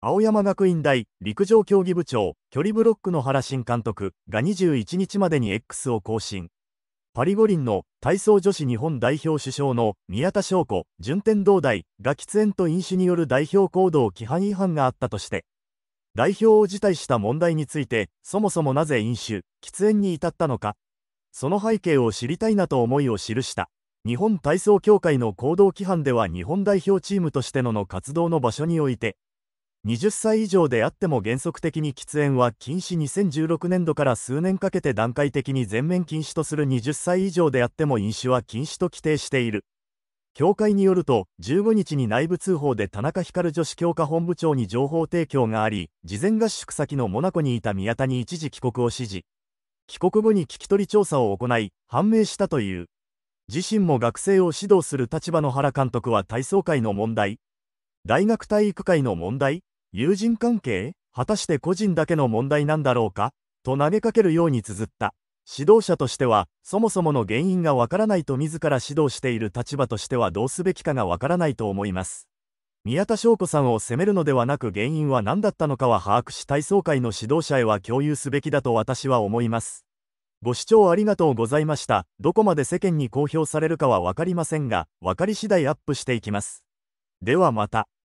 青山学院大陸上競技部長距離ブロックの原新監督が21日までに X を更新パリ五輪の体操女子日本代表主将の宮田翔子順天堂大が喫煙と飲酒による代表行動規範違反があったとして代表を辞退した問題についてそもそもなぜ飲酒喫煙に至ったのかその背景を知りたいなと思いを記した日本体操協会の行動規範では日本代表チームとしてのの活動の場所において20歳以上であっても原則的に喫煙は禁止2016年度から数年かけて段階的に全面禁止とする20歳以上であっても飲酒は禁止と規定している協会によると15日に内部通報で田中光女子教科本部長に情報提供があり事前合宿先のモナコにいた宮田に一時帰国を指示帰国後に聞き取り調査を行い判明したという自身も学生を指導する立場の原監督は体操界の問題大学体育会の問題友人関係果たして個人だけの問題なんだろうかと投げかけるように綴った。指導者としては、そもそもの原因がわからないと自ら指導している立場としてはどうすべきかがわからないと思います。宮田翔子さんを責めるのではなく原因は何だったのかは把握し体操会の指導者へは共有すべきだと私は思います。ご視聴ありがとうございました。どこまで世間に公表されるかはわかりませんが、わかり次第アップしていきます。ではまた。